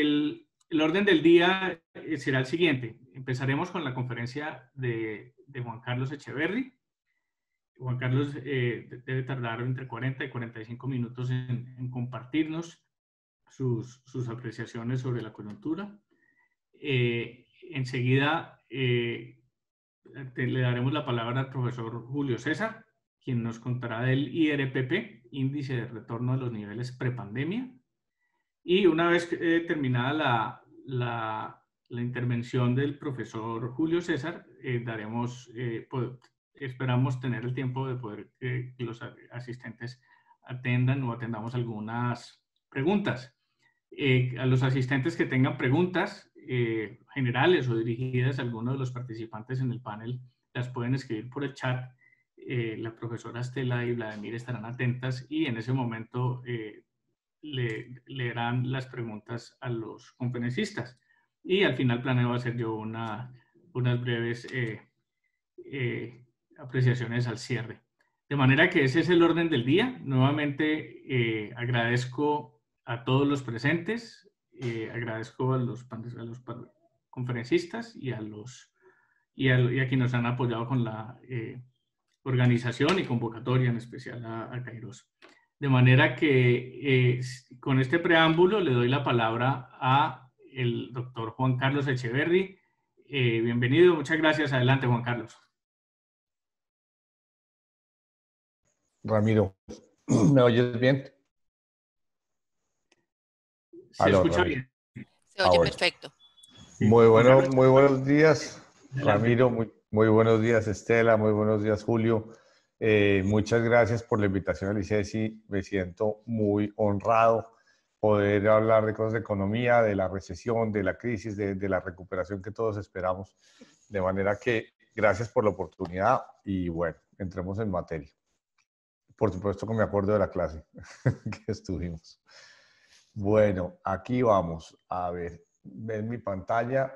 El, orden del día eh, será el siguiente. Empezaremos con la conferencia de, Juan Carlos Echeverri. Juan Carlos eh, debe tardar entre 40 y 45 minutos en, compartirnos sus, apreciaciones sobre la coyuntura. Eh, enseguida le daremos la palabra al profesor Julio César, quien nos contará del IRPP, Índice de Retorno a los Niveles Prepandemia, y una vez eh, terminada la, la, intervención del profesor Julio César, eh, daremos, eh, esperamos tener el tiempo de poder que los asistentes atendan o atendamos algunas preguntas. a los asistentes que tengan preguntas generales o dirigidas a alguno de los participantes en el panel, las pueden escribir por el chat. la profesora Estela y Vladimir estarán atentas y en ese momento leerán las preguntas a los conferencistas. Y al final planeo hacer yo unas breves eh, eh, apreciaciones al cierre. De manera que ese es el orden del día. Nuevamente eh, agradezco a todos los presentes, agradezco a los, conferencistas y a, los, y a, quienes nos han apoyado con la organización y convocatoria, en especial a, a de manera que eh, con este preámbulo le doy la palabra a el doctor Juan Carlos Echeverri. Eh, bienvenido, muchas gracias. Adelante, Juan Carlos. Ramiro, ¿me oyes bien? Se escucha bien. Se oye perfecto. Muy bueno, muy buenos días, Ramiro. Muy, muy buenos días, Estela. Muy buenos días, Julio. Eh, muchas gracias por la invitación, Sí, Me siento muy honrado poder hablar de cosas de economía, de la recesión, de la crisis, de, la recuperación que todos esperamos. De manera que gracias por la oportunidad y bueno, entremos en materia. Por supuesto que me acuerdo de la clase que estuvimos. Bueno, aquí vamos. A ver, ven mi pantalla.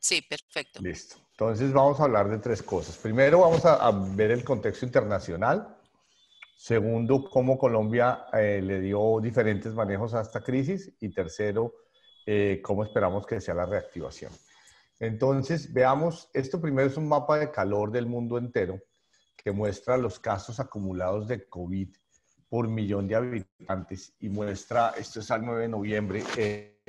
Sí, perfecto. Listo. Entonces vamos a hablar de tres cosas. Primero vamos a, ver el contexto internacional. Segundo, cómo Colombia eh, le dio diferentes manejos a esta crisis. Y tercero, eh, cómo esperamos que sea la reactivación. Entonces, veamos, esto primero es un mapa de calor del mundo entero que muestra los casos acumulados de COVID por millón de habitantes y muestra, esto es al 9 de noviembre, eh,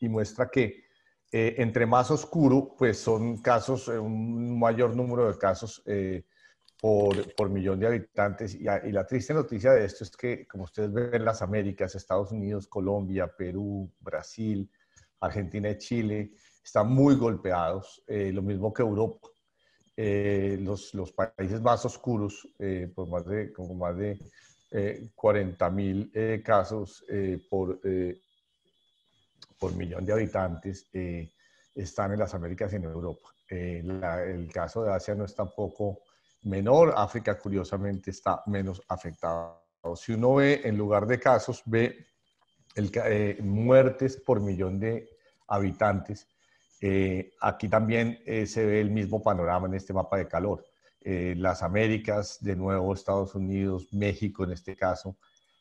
y muestra que eh, entre más oscuro, pues son casos, eh, un mayor número de casos eh, por, millón de habitantes. Y, la triste noticia de esto es que, como ustedes ven, las Américas, Estados Unidos, Colombia, Perú, Brasil, Argentina y Chile están muy golpeados, lo mismo que Europa. Los, países más oscuros, por más de, como más de 40 mil casos por por millón de habitantes eh, están en las Américas y en Europa. Eh, el caso de Asia no es tampoco menor. África, curiosamente, está menos afectada. Si uno ve, en lugar de casos, ve eh, muertes por millón de habitantes, aquí también se ve el mismo panorama en este mapa de calor. las Américas, de nuevo Estados Unidos, México en este caso,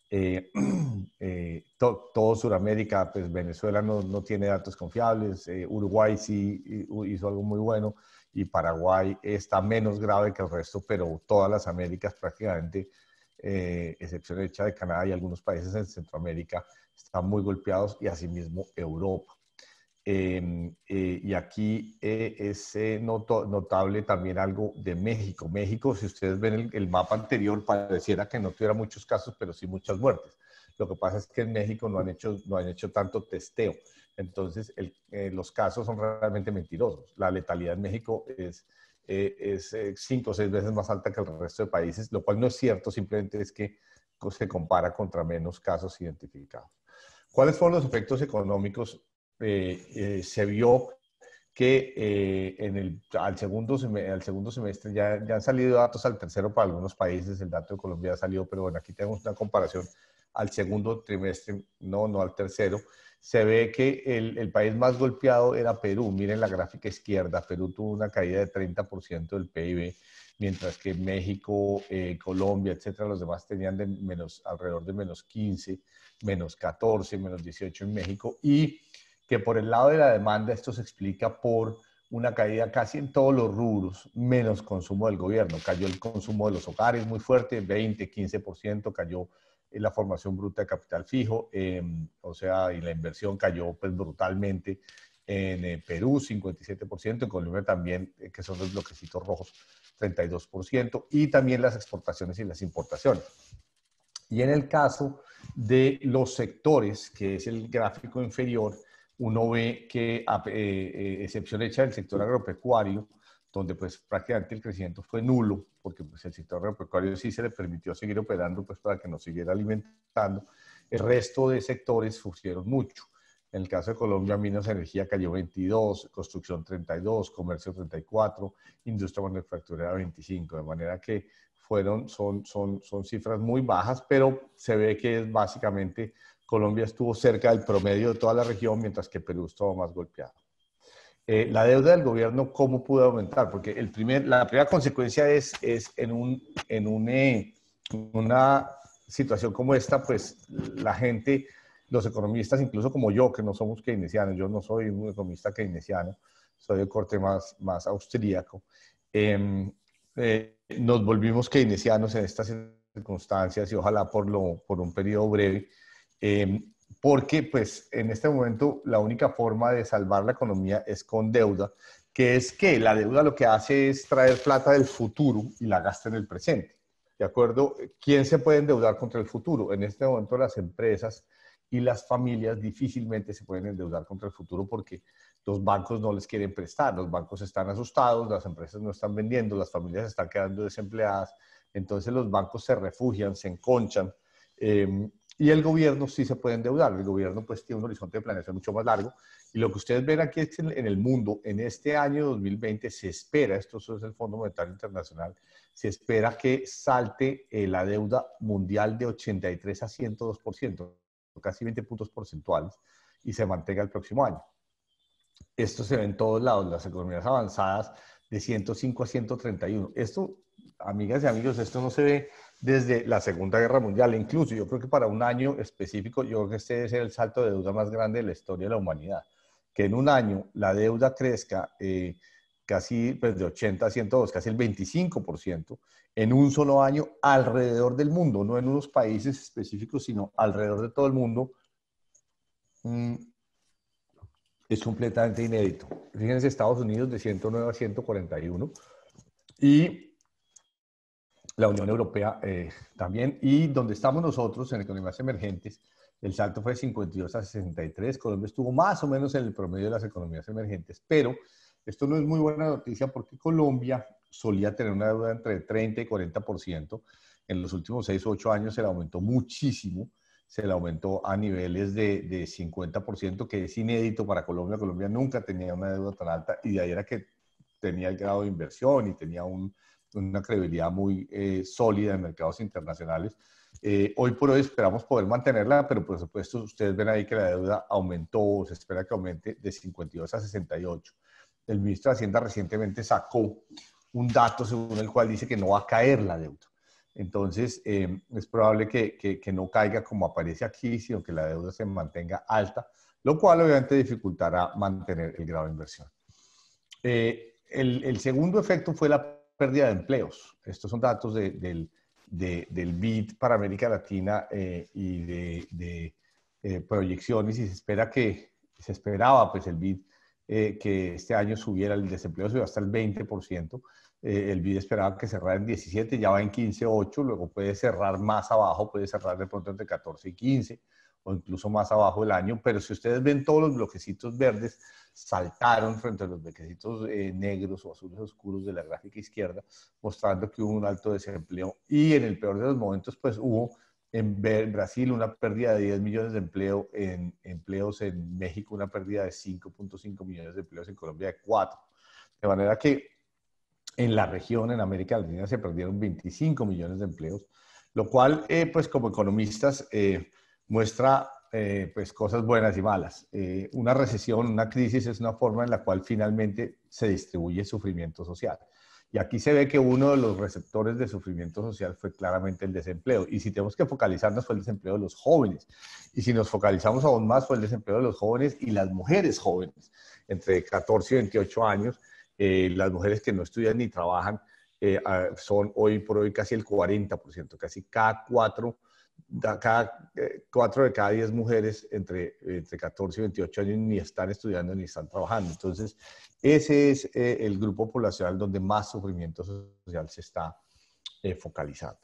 eh, eh todo Sudamérica, pues Venezuela no, no tiene datos confiables, eh, Uruguay sí eh, hizo algo muy bueno y Paraguay está menos grave que el resto, pero todas las Américas prácticamente, excepción hecha de Canadá y algunos países en Centroamérica, están muy golpeados y asimismo Europa. Em, eh, y aquí eh, es eh, notable también algo de México. México, si ustedes ven el, mapa anterior, pareciera que no tuviera muchos casos, pero sí muchas muertes. Lo que pasa es que en México no han hecho, no han hecho tanto testeo. Entonces, los casos son realmente mentirosos. La letalidad en México es, es cinco o seis veces más alta que el resto de países, lo cual no es cierto, simplemente es que se compara contra menos casos identificados. ¿Cuáles fueron los efectos económicos eh, eh, se vio que eh, en el, al, segundo al segundo semestre ya, han salido datos al tercero para algunos países, el dato de Colombia ha salido, pero bueno, aquí tenemos una comparación al segundo trimestre, no, no al tercero, se ve que el, país más golpeado era Perú. Miren la gráfica izquierda, Perú tuvo una caída de 30% del PIB, mientras que México, Colombia, etcétera, los demás tenían de menos, alrededor de menos 15, menos 14, menos 18 en México. Y que por el lado de la demanda esto se explica por una caída casi en todos los rubros, menos consumo del gobierno. Cayó el consumo de los hogares muy fuerte, 20, 15%, cayó eh, la formación bruta de capital fijo, em, o sea, y la inversión cayó pues, brutalmente en eh, Perú, 57%, en Colombia también, eh, que son los bloquecitos rojos, 32%, y también las exportaciones y las importaciones. Y en el caso de los sectores, que es el gráfico inferior, uno ve que, ah, eh, eh, excepción hecha del sector agropecuario, donde pues prácticamente el crecimiento fue nulo, porque pues el sector agropecuario sí se le permitió seguir operando pues para que nos siguiera alimentando, el resto de sectores sufrieron mucho. En el caso de Colombia, minas energía cayó 22, construcción 32, comercio 34, industria manufacturera 25, de manera que fueron, son, son cifras muy bajas, pero se ve que es básicamente Colombia estuvo cerca del promedio de toda la región, mientras que Perú estuvo más golpeado. Eh, la deuda del gobierno, ¿cómo pudo aumentar? Porque el primer, la primera consecuencia es, es en, un, en eh, una situación como esta, pues la gente, los economistas, incluso como yo, que no somos keynesianos, yo no soy un economista keynesiano, soy de corte más, más austríaco, em, eh, nos volvimos keynesianos en estas circunstancias y ojalá por, lo, por un periodo breve Em, porque pues en este momento la única forma de salvar la economía es con deuda, que es que la deuda lo que hace es traer plata del futuro y la gasta en el presente. ¿De acuerdo? ¿Quién se puede endeudar contra el futuro? En este momento las empresas y las familias difícilmente se pueden endeudar contra el futuro porque los bancos no les quieren prestar, los bancos están asustados, las empresas no están vendiendo, las familias están quedando desempleadas, entonces los bancos se refugian, se enconchan eh, y el gobierno sí se puede endeudar. El gobierno pues tiene un horizonte de planeación mucho más largo. Y lo que ustedes ven aquí es que en el mundo, en este año 2020, se espera, esto es el Fondo Monetario Internacional, se espera que salte eh, la deuda mundial de 83 a 102%, casi 20 puntos porcentuales, y se mantenga el próximo año. Esto se ve en todos lados, las economías avanzadas de 105 a 131. Esto, amigas y amigos, esto no se ve desde la Segunda Guerra Mundial. Incluso yo creo que para un año específico, yo creo que este es el salto de deuda más grande de la historia de la humanidad. Que en un año la deuda crezca eh, casi pues, de 80 a 102, casi el 25%, en un solo año alrededor del mundo, no en unos países específicos, sino alrededor de todo el mundo, mm, es completamente inédito. Fíjense, Estados Unidos de 109 a 141 y la Unión Europea eh, también, y donde estamos nosotros en economías emergentes, el salto fue de 52 a 63, Colombia estuvo más o menos en el promedio de las economías emergentes, pero esto no es muy buena noticia porque Colombia solía tener una deuda entre 30 y 40%, en los últimos 6 o 8 años se la aumentó muchísimo, se la aumentó a niveles de, de 50%, que es inédito para Colombia, Colombia nunca tenía una deuda tan alta y de ahí era que tenía el grado de inversión y tenía un una credibilidad muy eh, sólida en mercados internacionales. Eh, hoy por hoy esperamos poder mantenerla, pero por supuesto ustedes ven ahí que la deuda aumentó, se espera que aumente de 52 a 68. El ministro de Hacienda recientemente sacó un dato según el cual dice que no va a caer la deuda. Entonces, em, es probable que, que, no caiga como aparece aquí, sino que la deuda se mantenga alta, lo cual obviamente dificultará mantener el grado de inversión. Eh, el, el, segundo efecto fue la pérdida de empleos. Estos son datos del, del BID para América Latina eh, y de, eh, proyecciones y se espera que, se esperaba pues el BID eh, que este año subiera el desempleo, subió hasta el 20%. el BID esperaba que cerrara en 17, ya va en 15,8, luego puede cerrar más abajo, puede cerrar de pronto entre 14 y 15 o incluso más abajo del año, pero si ustedes ven todos los bloquecitos verdes saltaron frente a los bloquecitos eh, negros o azules oscuros de la gráfica izquierda, mostrando que hubo un alto desempleo y en el peor de los momentos pues hubo en Brasil una pérdida de 10 millones de empleo, en empleos en México una pérdida de 5.5 millones de empleos, en Colombia de 4. De manera que en la región, en América Latina, se perdieron 25 millones de empleos, lo cual, eh, pues como economistas, eh, muestra eh, pues cosas buenas y malas. Eh, una recesión, una crisis es una forma en la cual finalmente se distribuye sufrimiento social. Y aquí se ve que uno de los receptores de sufrimiento social fue claramente el desempleo. Y si tenemos que focalizarnos fue el desempleo de los jóvenes. Y si nos focalizamos aún más fue el desempleo de los jóvenes y las mujeres jóvenes, entre 14 y 28 años, eh, las mujeres que no estudian ni trabajan son hoy por hoy casi el 40%, casi cada cuatro cada, eh, cuatro de cada diez mujeres entre, entre 14 y 28 años ni están estudiando ni están trabajando. Entonces, ese es eh, el grupo poblacional donde más sufrimiento social se está eh, focalizando.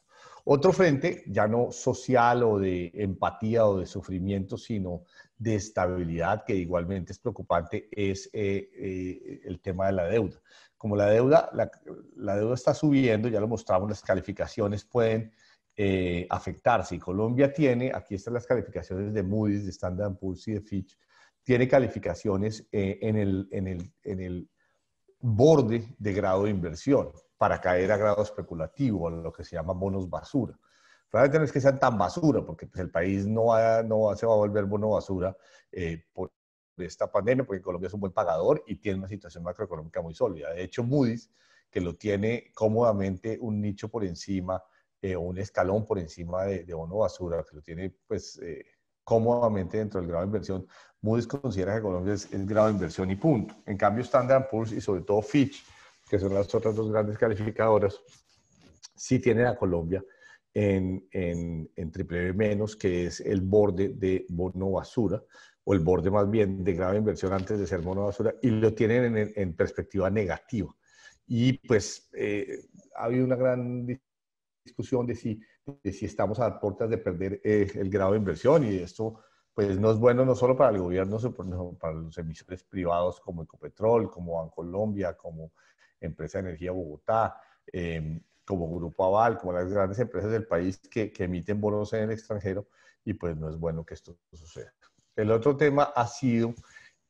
Otro frente, ya no social o de empatía o de sufrimiento, sino de estabilidad, que igualmente es preocupante, es el tema de la deuda. Como la deuda, la, la deuda está subiendo, ya lo mostramos, las calificaciones pueden eh, afectarse Si Colombia tiene, aquí están las calificaciones de Moody's, de Standard Poor's y de Fitch, tiene calificaciones eh, en, el, en, el, borde de grado de inversión para caer a grado especulativo, a lo que se llama bonos basura. Realmente no es que sean tan basura, porque pues, el país no, no se va a volver bono basura eh, por esta pandemia, porque Colombia es un buen pagador y tiene una situación macroeconómica muy sólida. De hecho, Moody's, que lo tiene cómodamente un nicho por encima eh, un escalón por encima de, bono basura, que lo tiene pues eh, cómodamente dentro del grado de inversión. Moody's considera que Colombia es, el grado de inversión y punto. En cambio, Standard Poor's y sobre todo Fitch, que son las otras dos grandes calificadoras, sí tienen a Colombia en, en, triple B menos, que es el borde de bono basura, o el borde más bien de de inversión antes de ser bono basura, y lo tienen en, perspectiva negativa. Y pues eh, ha habido una gran discusión de si, si estamos a puertas de perder eh, el grado de inversión y esto pues no es bueno no solo para el gobierno, sino para los emisores privados como Ecopetrol, como Bancolombia, como Empresa de Energía Bogotá, em, como Grupo Aval, como las grandes empresas del país que, que, emiten bonos en el extranjero y pues no es bueno que esto suceda. El otro tema ha sido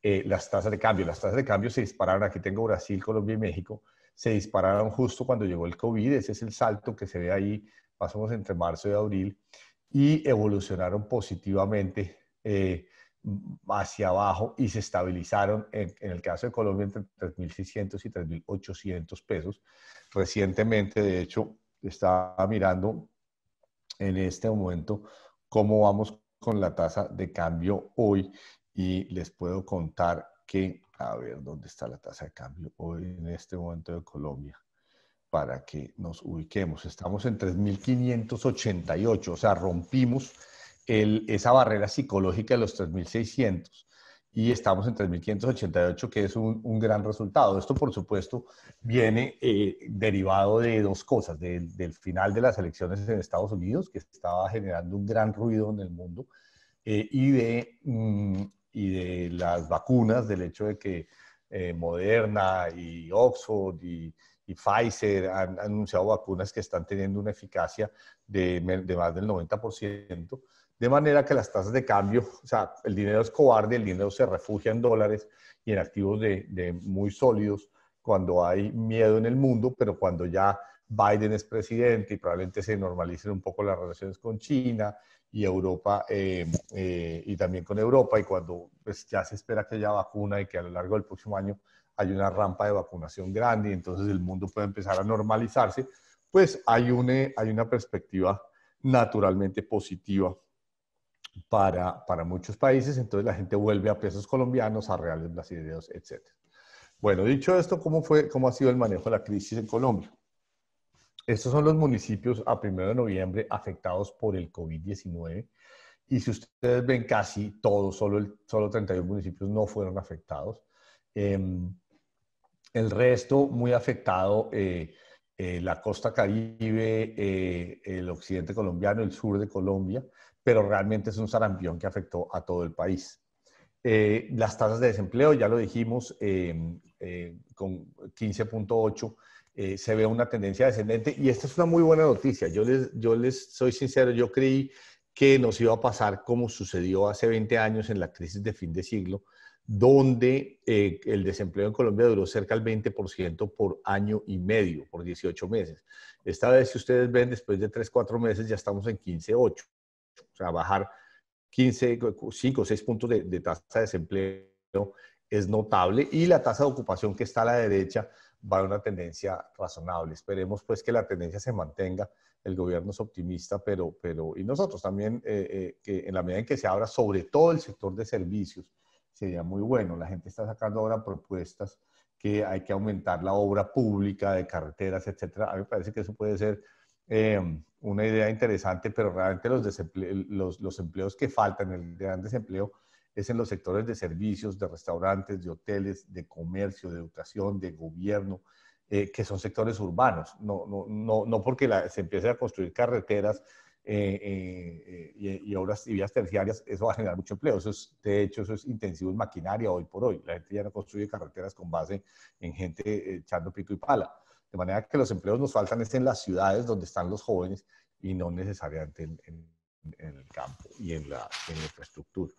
eh, las tasas de cambio. Las tasas de cambio se dispararon. Aquí tengo Brasil, Colombia y México se dispararon justo cuando llegó el COVID, ese es el salto que se ve ahí, pasamos entre marzo y abril, y evolucionaron positivamente eh, hacia abajo y se estabilizaron, en, en el caso de Colombia, entre 3.600 y 3.800 pesos. Recientemente, de hecho, estaba mirando en este momento cómo vamos con la tasa de cambio hoy y les puedo contar que a ver dónde está la tasa de cambio hoy en este momento de Colombia para que nos ubiquemos. Estamos en 3.588, o sea, rompimos esa barrera psicológica de los 3.600 y estamos en 3.588, que es un, gran resultado. Esto, por supuesto, viene eh, derivado de dos cosas, del final de las elecciones en Estados Unidos, que estaba generando un gran ruido en el mundo, eh, y de mm, y de las vacunas, del hecho de que eh, Moderna y Oxford y, Pfizer han, anunciado vacunas que están teniendo una eficacia de, más del 90%, de manera que las tasas de cambio, o sea, el dinero es cobarde, el dinero se refugia en dólares y en activos de, de muy sólidos cuando hay miedo en el mundo, pero cuando ya Biden es presidente y probablemente se normalicen un poco las relaciones con China y Europa eh, eh, y también con Europa. Y cuando pues, ya se espera que haya vacuna y que a lo largo del próximo año hay una rampa de vacunación grande y entonces el mundo puede empezar a normalizarse, pues hay una, eh, hay una perspectiva naturalmente positiva para, para muchos países. Entonces la gente vuelve a pesos colombianos, a reales brasileños, etc. Bueno, dicho esto, ¿cómo, fue, ¿cómo ha sido el manejo de la crisis en Colombia? Estos son los municipios a 1 de noviembre afectados por el COVID-19. Y si ustedes ven, casi todos, solo, el, solo 31 municipios no fueron afectados. Em, el resto muy afectado, eh, eh, la costa caribe, eh, el occidente colombiano, el sur de Colombia, pero realmente es un sarampión que afectó a todo el país. las tasas de desempleo, ya lo dijimos, em, con 15.8 eh, se ve una tendencia descendente. Y esta es una muy buena noticia. Yo les, yo les soy sincero, yo creí que nos iba a pasar como sucedió hace 20 años en la crisis de fin de siglo, donde eh, el desempleo en Colombia duró cerca del 20% por año y medio, por 18 meses. Esta vez, si ustedes ven, después de 3, 4 meses ya estamos en 8. O sea, bajar 15, 5 o 6 puntos de tasa de desempleo es notable y la tasa de ocupación que está a la derecha va a una tendencia razonable. Esperemos pues que la tendencia se mantenga. El gobierno es optimista, pero, pero y nosotros también, eh, eh, que en la medida en que se abra sobre todo el sector de servicios, sería muy bueno. La gente está sacando ahora propuestas que hay que aumentar la obra pública de carreteras, etcétera. A mí me parece que eso puede ser eh, una idea interesante, pero realmente los, los, los empleos que faltan, el gran desempleo, es en los sectores de servicios, de restaurantes, de hoteles, de comercio, de educación, de gobierno, eh, que son sectores urbanos. No, no, no, no porque se empiece a construir carreteras eh, eh, y, obras y vías terciarias, eso va a generar mucho empleo. de hecho, eso es intensivo en maquinaria hoy por hoy. La gente ya no construye carreteras con base en gente echando pico y pala. De manera que los empleos nos faltan es en las ciudades donde están los jóvenes y no necesariamente en, el campo y en la infraestructura.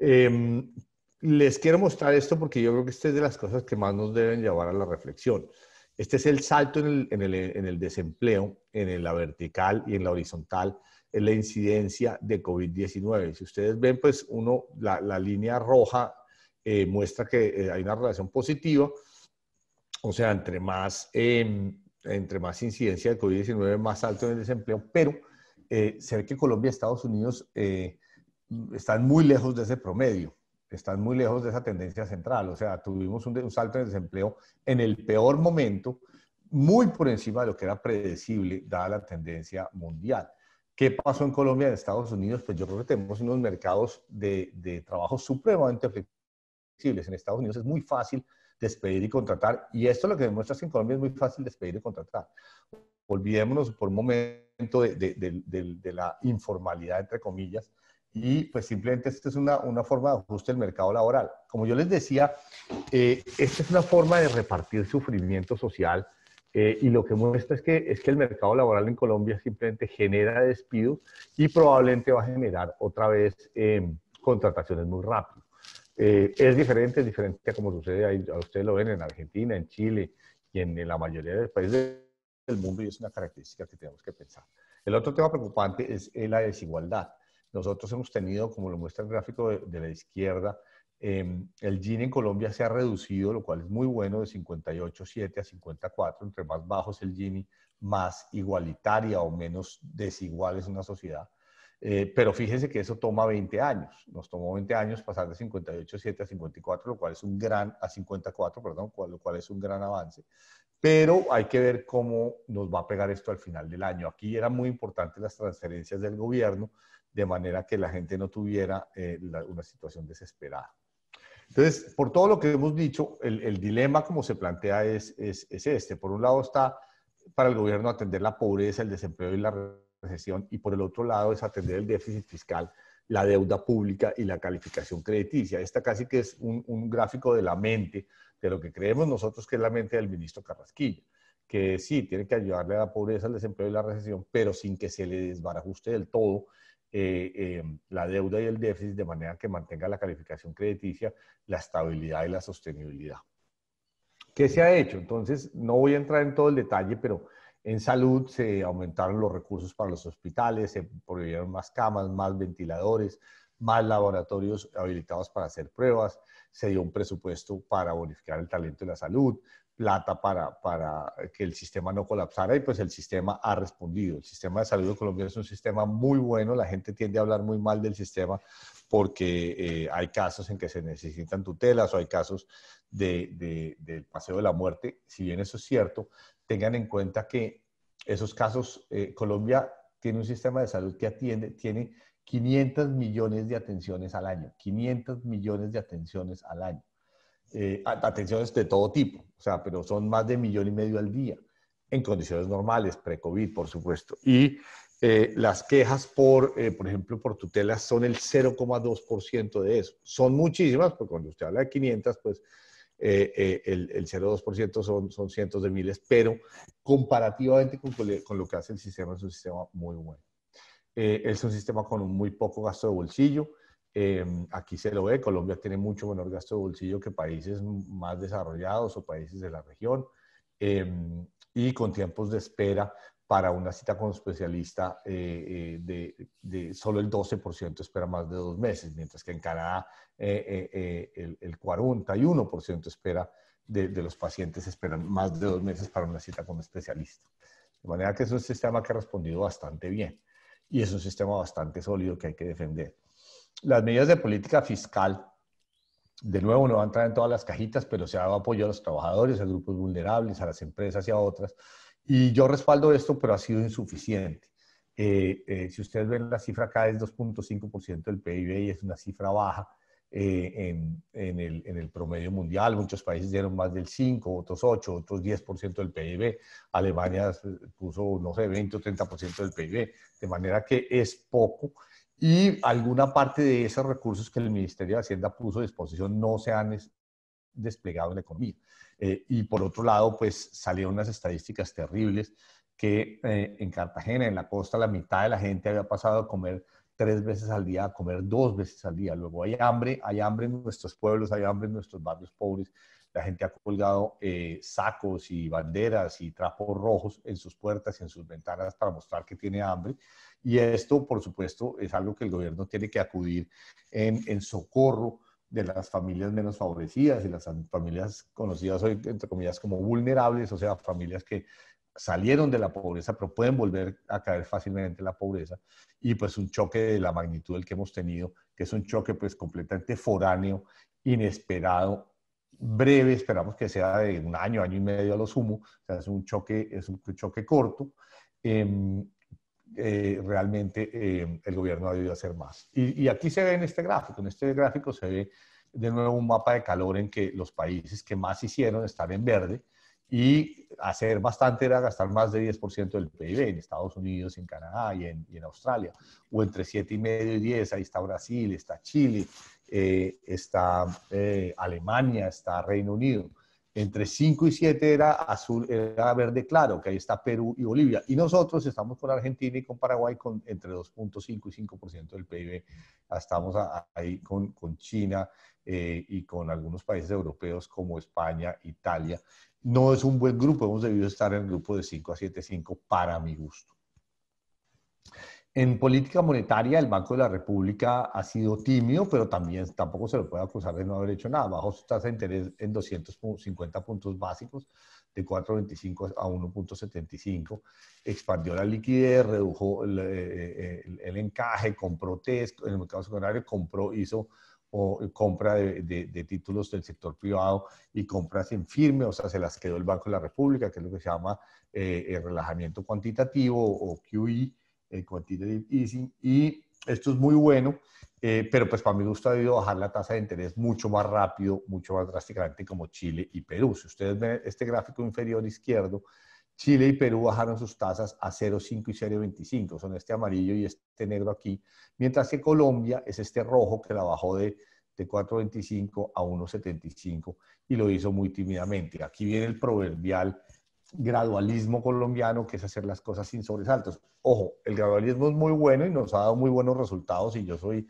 Em, les quiero mostrar esto porque yo creo que esta es de las cosas que más nos deben llevar a la reflexión. Este es el salto en el, desempleo, en la vertical y en la horizontal, en la incidencia de COVID-19. Si ustedes ven, pues uno, la, línea roja eh, muestra que eh, hay una relación positiva, o sea, entre más, em, entre más incidencia de COVID-19, más alto en el desempleo, pero eh, se ve que Colombia y Estados Unidos están muy lejos de ese promedio, están muy lejos de esa tendencia central. O sea, tuvimos un, un salto en desempleo en el peor momento, muy por encima de lo que era predecible, dada la tendencia mundial. ¿Qué pasó en Colombia y en Estados Unidos? Pues yo creo que tenemos unos mercados de, trabajo supremamente flexibles. En Estados Unidos es muy fácil despedir y contratar, y esto lo que demuestra es que en Colombia es muy fácil despedir y contratar. Olvidémonos por un momento de la informalidad, entre comillas, y pues simplemente esta es una, una forma de ajuste del mercado laboral. Como yo les decía, eh, esta es una forma de repartir sufrimiento social eh, y lo que muestra es que, es que el mercado laboral en Colombia simplemente genera despidos y probablemente va a generar otra vez em, contrataciones muy rápido. Eh, es diferente, es diferente a como sucede, ahí, a ustedes lo ven en Argentina, en Chile y en, en la mayoría de los países del mundo y es una característica que tenemos que pensar. El otro tema preocupante es la desigualdad nosotros hemos tenido, como lo muestra el gráfico de, la izquierda, em, el Gini en Colombia se ha reducido, lo cual es muy bueno, de 58,7 a 54. Entre más bajo es el Gini, más igualitaria o menos desigual es una sociedad. Eh, pero fíjense que eso toma 20 años. Nos tomó 20 años pasar de 58,7 a 54, lo cual es un gran, a 54, perdón, lo cual es un gran avance pero hay que ver cómo nos va a pegar esto al final del año. Aquí eran muy importantes las transferencias del gobierno, de manera que la gente no tuviera eh, una situación desesperada. Entonces, por todo lo que hemos dicho, el, dilema como se plantea es, es, este. Por un lado está para el gobierno atender la pobreza, el desempleo y la recesión, y por el otro lado es atender el déficit fiscal, la deuda pública y la calificación crediticia. Esta casi que es un, un gráfico de la mente de lo que creemos nosotros que es la mente del ministro Carrasquilla, que sí, tiene que ayudarle a la pobreza, al desempleo y la recesión, pero sin que se le desbarajuste del todo eh, eh, la deuda y el déficit de manera que mantenga la calificación crediticia, la estabilidad y la sostenibilidad. ¿Qué se ha hecho? Entonces, no voy a entrar en todo el detalle, pero en salud se aumentaron los recursos para los hospitales, se prohibieron más camas, más ventiladores, más laboratorios habilitados para hacer pruebas, se dio un presupuesto para bonificar el talento de la salud, plata para, para que el sistema no colapsara y pues el sistema ha respondido. El sistema de salud de Colombia es un sistema muy bueno, la gente tiende a hablar muy mal del sistema porque eh, hay casos en que se necesitan tutelas o hay casos de, del paseo de la muerte. Si bien eso es cierto, tengan en cuenta que esos casos, eh, Colombia tiene un sistema de salud que atiende, tiene 500 millones de atenciones al año, 500 millones de atenciones al año. Eh, atenciones de todo tipo, o sea, pero son más de millón y medio al día, en condiciones normales, pre-COVID, por supuesto. Y eh, las quejas por, eh, por ejemplo, por tutela, son el 0,2% de eso. Son muchísimas, porque cuando usted habla de 500, pues el, el 0,2% son, son cientos de miles, pero comparativamente con, con lo que hace el sistema, es un sistema muy bueno. Eh, es un sistema con un muy poco gasto de bolsillo. Eh, aquí se lo ve, Colombia tiene mucho menor gasto de bolsillo que países más desarrollados o países de la región eh, y con tiempos de espera para una cita con especialista de, solo el 12% espera más de dos meses, mientras que en Canadá el, 41% espera de, los pacientes esperan más de dos meses para una cita con especialista. De manera que es un sistema que ha respondido bastante bien y es un sistema bastante sólido que hay que defender. Las medidas de política fiscal, de nuevo, no van a entrar en todas las cajitas, pero se ha dado apoyo a los trabajadores, a grupos vulnerables, a las empresas y a otras. Y yo respaldo esto, pero ha sido insuficiente. Eh, eh, si ustedes ven la cifra acá es 2.5% del PIB y es una cifra baja. Eh, en, el, promedio mundial. Muchos países dieron más del 5, otros 8, otros 10% del PIB. Alemania eh, puso, no sé, 20 o 30% del PIB, de manera que es poco. Y alguna parte de esos recursos que el Ministerio de Hacienda puso a disposición no se han desplegado en la economía. Eh, y por otro lado, pues salieron unas estadísticas terribles que en Cartagena, en la costa, la mitad de la gente había pasado a comer tres veces al día, a comer dos veces al día. Luego hay hambre, hay hambre en nuestros pueblos, hay hambre en nuestros barrios pobres. La gente ha colgado eh, sacos y banderas y trapos rojos en sus puertas y en sus ventanas para mostrar que tiene hambre. Y esto, por supuesto, es algo que el gobierno tiene que acudir en, en socorro de las familias menos favorecidas y las familias conocidas hoy, entre comillas, como vulnerables, o sea, familias que salieron de la pobreza, pero pueden volver a caer fácilmente en la pobreza, y pues un choque de la magnitud del que hemos tenido, que es un choque pues completamente foráneo, inesperado, breve, esperamos que sea de un año, año y medio a lo sumo, es un choque, es un choque corto. Em, eh, realmente em, el gobierno ha debido hacer más. Y, y, aquí se ve en este gráfico, en este gráfico se ve de nuevo un mapa de calor en que los países que más hicieron están en verde, y hacer bastante era gastar más de 10% del PIB en Estados Unidos, en Canadá y en, Australia, o entre 7,5 y 10, ahí está Brasil, está Chile, eh, está eh, Alemania, está Reino Unido. Entre 5 y 7 era azul, era verde claro, que ahí está Perú y Bolivia. Y nosotros estamos con Argentina y con Paraguay con entre 2.5 y 5% del PIB. Estamos ahí con, con China eh, y con algunos países europeos como España, Italia no es un buen grupo, hemos debido estar en el grupo de 5 a 7, 5 para mi gusto. En política monetaria, el Banco de la República ha sido tímido, pero también tampoco se lo puede acusar de no haber hecho nada. Bajó su tasa de interés en 250 puntos básicos, de 4.25 a 1.75. Expandió la liquidez, redujo el, eh, eh, encaje, compró test, en el mercado secundario compró, hizo o eh, compra de, de, títulos del sector privado y compras en firme, o sea, se las quedó el Banco de la República, que es lo que se llama eh, el relajamiento cuantitativo o QE, el eh, Quantitative Easing, y esto es muy bueno, pero pues para mí me gusta bajar la tasa de interés mucho más rápido, mucho más drásticamente como Chile y Perú. Si ustedes ven este gráfico inferior izquierdo, Chile y Perú bajaron sus tasas a 0,5 y 0,25, son este amarillo y este negro aquí, mientras que Colombia es este rojo que la bajó de, 4,25 a 1,75 y lo hizo muy tímidamente. Aquí viene el proverbial gradualismo colombiano, que es hacer las cosas sin sobresaltos. Ojo, el gradualismo es muy bueno y nos ha dado muy buenos resultados y yo soy,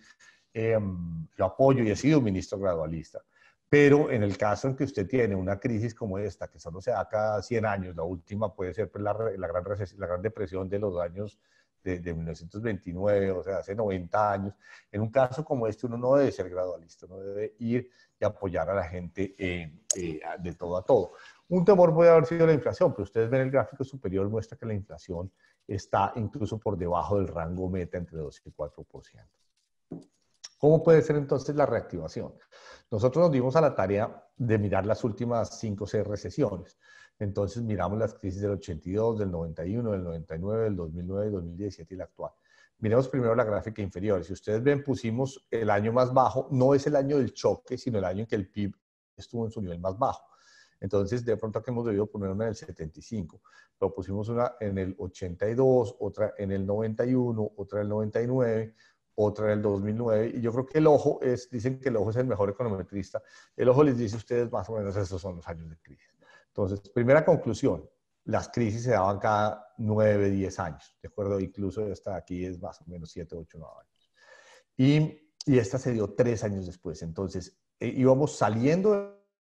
lo em, apoyo y he sido ministro gradualista. Pero en el caso en que usted tiene una crisis como esta, que solo se da cada 100 años, la última puede ser pues, la, gran, la gran Depresión de los años de, 1929, o sea, hace 90 años, en un caso como este uno no debe ser gradualista, uno debe ir y apoyar a la gente eh, de todo a todo. Un temor puede haber sido la inflación, pero ustedes ven el gráfico superior, muestra que la inflación está incluso por debajo del rango meta entre 2 y 4%. ¿Cómo puede ser entonces la reactivación? Nosotros nos dimos a la tarea de mirar las últimas cinco o seis recesiones. Entonces miramos las crisis del 82, del 91, del 99, del 2009, 2017 y la actual. Miremos primero la gráfica inferior. Si ustedes ven, pusimos el año más bajo. No es el año del choque, sino el año en que el PIB estuvo en su nivel más bajo. Entonces, de pronto que hemos debido poner una en el 75, pero pusimos una en el 82, otra en el 91, otra en el 99, otra en el 2009. Y yo creo que el ojo es, dicen que el ojo es el mejor econometrista. El ojo les dice a ustedes más o menos esos son los años de crisis. Entonces, primera conclusión, las crisis se daban cada 9, 10 años, ¿de acuerdo? Incluso esta aquí es más o menos 7, 8, 9 años. Y, y esta se dio tres años después. Entonces, eh, íbamos saliendo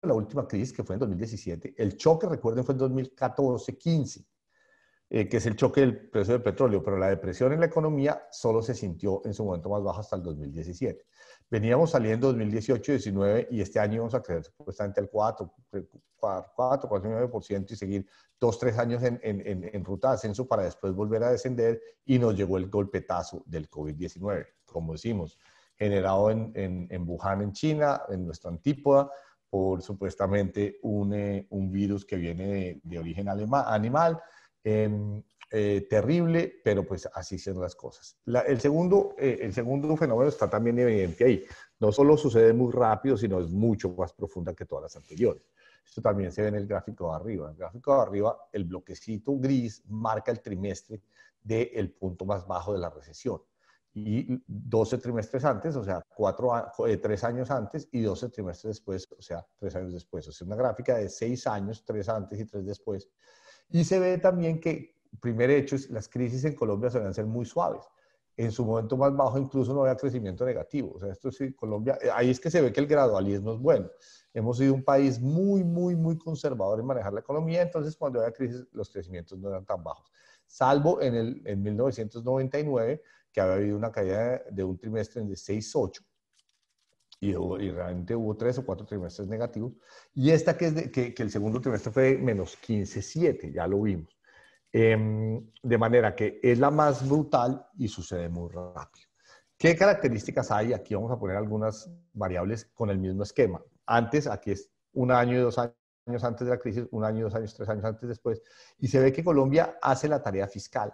de la última crisis, que fue en 2017. El choque, recuerden, fue en 2014, 15. Eh, que es el choque del precio del petróleo, pero la depresión en la economía solo se sintió en su momento más bajo hasta el 2017. Veníamos saliendo 2018, 19 y este año vamos a crecer supuestamente al 4, 4, 4, 4,9% y seguir 2, 3 años en, en, en, ruta de ascenso para después volver a descender y nos llegó el golpetazo del COVID-19, como decimos, generado en, Wuhan, en China, en nuestra antípoda, por supuestamente un, eh, un virus que viene de, origen animal, Em, eh, terrible, pero pues así son las cosas. el, segundo, eh, el segundo fenómeno está también evidente ahí. No solo sucede muy rápido, sino es mucho más profunda que todas las anteriores. Esto también se ve en el gráfico de arriba. En el gráfico de arriba, el bloquecito gris marca el trimestre del el punto más bajo de la recesión. Y 12 trimestres antes, o sea, cuatro, eh, años antes y 12 trimestres después, o sea, 3 años después. O sea, una gráfica de 6 años, 3 antes y 3 después y se ve también que, primer hecho, es, las crisis en Colombia suelen ser muy suaves. En su momento más bajo incluso no había crecimiento negativo. O sea, esto sí, Colombia, eh, ahí es que se ve que el gradualismo es bueno. Hemos sido un país muy, muy, muy conservador en manejar la economía, entonces cuando había crisis los crecimientos no eran tan bajos. Salvo en, el, en 1999, que había habido una caída de un trimestre de 6,8 y, realmente hubo tres o cuatro trimestres negativos. Y esta que, es que, el segundo trimestre fue de menos 15,7, ya lo vimos. Em, de manera que es la más brutal y sucede muy rápido. ¿Qué características hay? Aquí vamos a poner algunas variables con el mismo esquema. Antes, aquí es un año y dos años antes de la crisis, un año, dos años, tres años antes después, y se ve que Colombia hace la tarea fiscal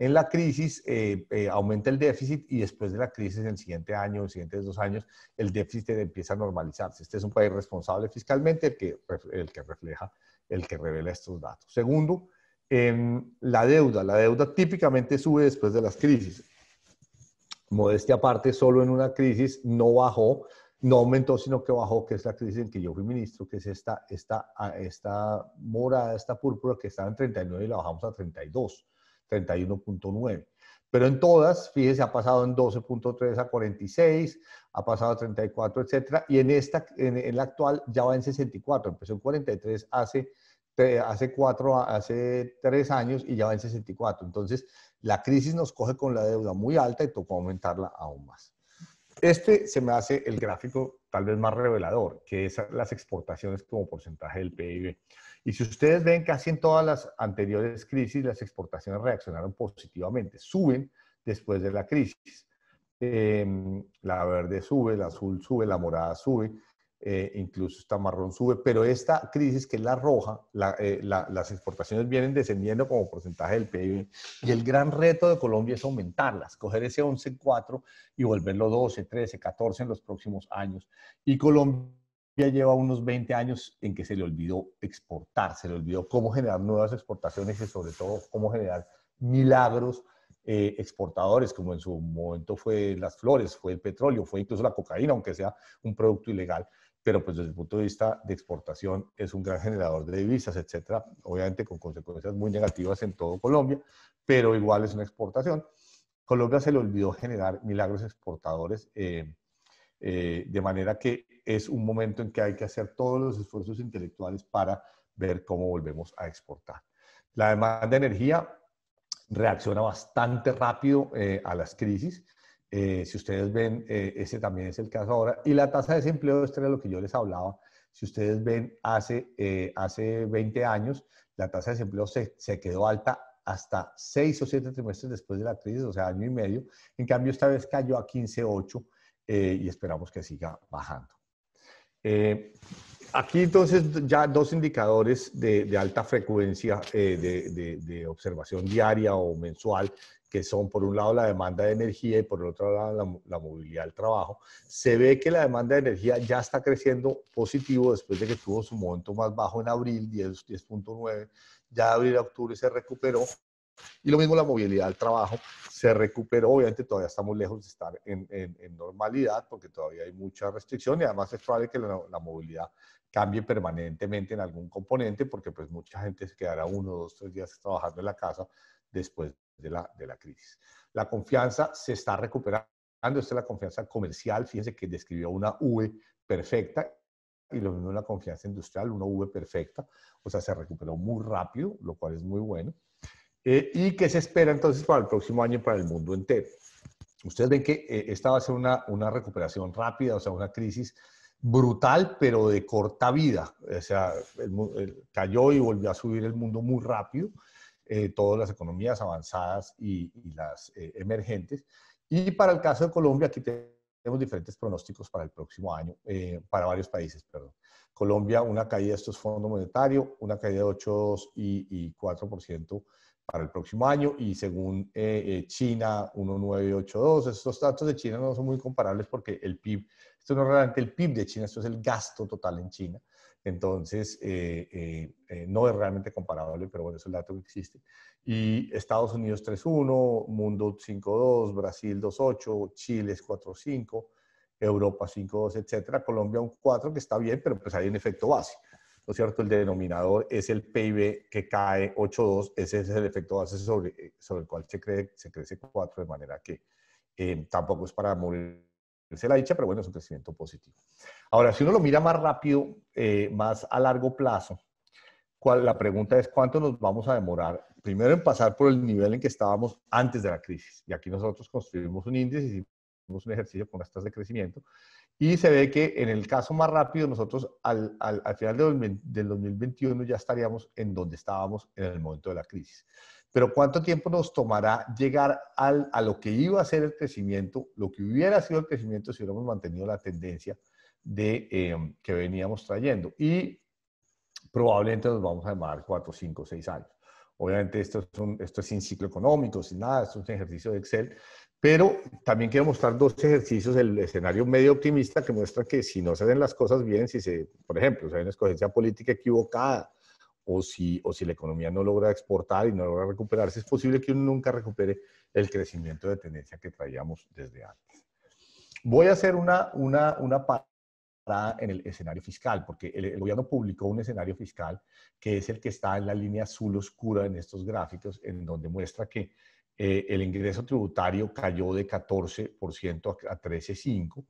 en la crisis eh, eh, aumenta el déficit y después de la crisis, en el siguiente año, en los siguientes dos años, el déficit empieza a normalizarse. Este es un país responsable fiscalmente el que, refleja, el que revela estos datos. Segundo, em, la deuda. La deuda típicamente sube después de las crisis. Modestia aparte, solo en una crisis no bajó, no aumentó, sino que bajó, que es la crisis en que yo fui ministro, que es esta, esta, ah, esta morada, esta púrpura que estaba en 39 y la bajamos a 32 31.9. Pero en todas, fíjese, ha pasado en 12.3 a 46, ha pasado a 34, etcétera, y en esta, en, la actual, ya va en 64, empezó en 43 hace, hace, cuatro, hace tres años y ya va en 64. Entonces, la crisis nos coge con la deuda muy alta y tocó aumentarla aún más. Este se me hace el gráfico tal vez más revelador, que es las exportaciones como porcentaje del PIB. Y si ustedes ven, casi en todas las anteriores crisis, las exportaciones reaccionaron positivamente, suben después de la crisis. Em, la verde sube, la azul sube, la morada sube, eh, incluso esta marrón sube, pero esta crisis que es la roja, eh, las exportaciones vienen descendiendo como porcentaje del PIB y el gran reto de Colombia es aumentarlas, coger ese 11,4 y volverlo 12, 13, 14 en los próximos años. Y Colombia lleva unos 20 años en que se le olvidó exportar, se le olvidó cómo generar nuevas exportaciones y sobre todo cómo generar milagros eh, exportadores, como en su momento fue las flores, fue el petróleo, fue incluso la cocaína, aunque sea un producto ilegal, pero pues desde el punto de vista de exportación es un gran generador de divisas, etcétera, obviamente con consecuencias muy negativas en todo Colombia, pero igual es una exportación. Colombia se le olvidó generar milagros exportadores. Eh, eh, de manera que es un momento en que hay que hacer todos los esfuerzos intelectuales para ver cómo volvemos a exportar. La demanda de energía reacciona bastante rápido eh, a las crisis. Eh, si ustedes ven, ese también es el caso ahora. Y la tasa de desempleo, esto era lo que yo les hablaba. Si ustedes ven, hace, hace 20 años, la tasa de desempleo se, se quedó alta hasta 6 o 7 trimestres después de la crisis, o sea, año y medio. En cambio, esta vez cayó a 15,8 eh, y esperamos que siga bajando. Eh, aquí entonces ya dos indicadores de, alta frecuencia eh, de, de, observación diaria o mensual, que son por un lado la demanda de energía y por el otro lado la, movilidad del trabajo. Se ve que la demanda de energía ya está creciendo positivo después de que tuvo su momento más bajo en abril, 10.9, ya de abril a octubre se recuperó y lo mismo la movilidad del trabajo se recuperó. Obviamente todavía estamos lejos de estar en, normalidad porque todavía hay mucha restricción y además es probable que la, movilidad cambie permanentemente en algún componente porque pues mucha gente se quedará uno, dos, tres días trabajando en la casa después de la, de la crisis. La confianza se está recuperando. Esta es la confianza comercial. Fíjense que describió una V perfecta y lo mismo la confianza industrial, una V perfecta, o sea, se recuperó muy rápido, lo cual es muy bueno. Eh, ¿Y qué se espera entonces para el próximo año para el mundo entero? Ustedes ven que eh, esta va a ser una, recuperación rápida, o sea, una crisis brutal, pero de corta vida. O sea, cayó y volvió a subir el mundo muy rápido, eh, todas las economías avanzadas y, las emergentes. Y para el caso de Colombia, aquí tenemos diferentes pronósticos para el próximo año, para varios países, perdón. Colombia, una caída de estos fondos monetarios, una caída de 8 y, y 4% para el próximo año y según eh, eh, China 1982. Estos datos de China no son muy comparables porque el PIB, esto no es realmente el PIB de China, esto es el gasto total en China. Entonces, eh, no es realmente comparable, pero bueno, es el dato que existe. Y Estados Unidos 3.1, Mundo 5.2, Brasil 2.8, Chile 4.5, Europa 5.2, etcétera. Colombia un 4, que está bien, pero pues hay un efecto básico cierto? El denominador es el PIB que cae 8.2, ese es el efecto base sobre, sobre el cual se, cree, se crece 4, de manera que eh, tampoco es para morir la dicha, pero bueno, es un crecimiento positivo. Ahora, si uno lo mira más rápido, eh, más a largo plazo, la pregunta es cuánto nos vamos a demorar, primero en pasar por el nivel en que estábamos antes de la crisis. Y aquí nosotros construimos un índice, y hicimos un ejercicio con estas tasas de crecimiento y se ve que en el caso más rápido, nosotros al, al, final del, del 2021 ya estaríamos en donde estábamos en el momento de la crisis. Pero ¿cuánto tiempo nos tomará llegar al, a lo que iba a ser el crecimiento, lo que hubiera sido el crecimiento si hubiéramos mantenido la tendencia de, em, que veníamos trayendo? Y probablemente nos vamos a demorar 4, 5, 6 años. Obviamente esto es, esto es sin ciclo económico, sin nada, es un ejercicio de Excel, pero también quiero mostrar dos ejercicios, el escenario medio optimista que muestra que si no se hacen las cosas bien, si se, por ejemplo, se hay una escogencia política equivocada o si, o si la economía no logra exportar y no logra recuperarse, es posible que uno nunca recupere el crecimiento de tendencia que traíamos desde antes. Voy a hacer una, una, una parada en el escenario fiscal, porque el gobierno publicó un escenario fiscal que es el que está en la línea azul oscura en estos gráficos, en donde muestra que eh, el ingreso tributario cayó de 14% a 13,5%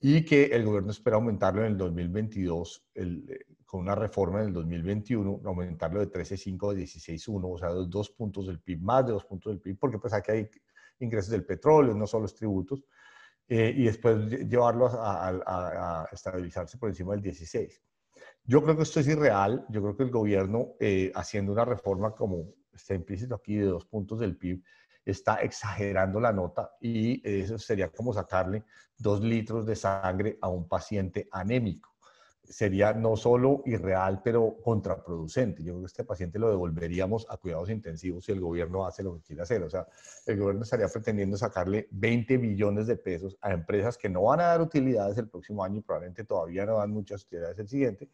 y que el gobierno espera aumentarlo en el 2022, eh, con una reforma en el 2021, aumentarlo de 13,5 a 16,1, o sea, dos, puntos del PIB, más de dos puntos del PIB, porque pues aquí hay ingresos del petróleo, no solo los tributos, eh, y después llevarlo a, estabilizarse por encima del 16. Yo creo que esto es irreal, yo creo que el gobierno, haciendo una reforma como está implícito aquí de dos puntos del PIB, está exagerando la nota y eso sería como sacarle dos litros de sangre a un paciente anémico. Sería no solo irreal, pero contraproducente. Yo creo que este paciente lo devolveríamos a cuidados intensivos si el gobierno hace lo que quiere hacer. O sea, el gobierno estaría pretendiendo sacarle 20 billones de pesos a empresas que no van a dar utilidades el próximo año y probablemente todavía no dan muchas utilidades el siguiente,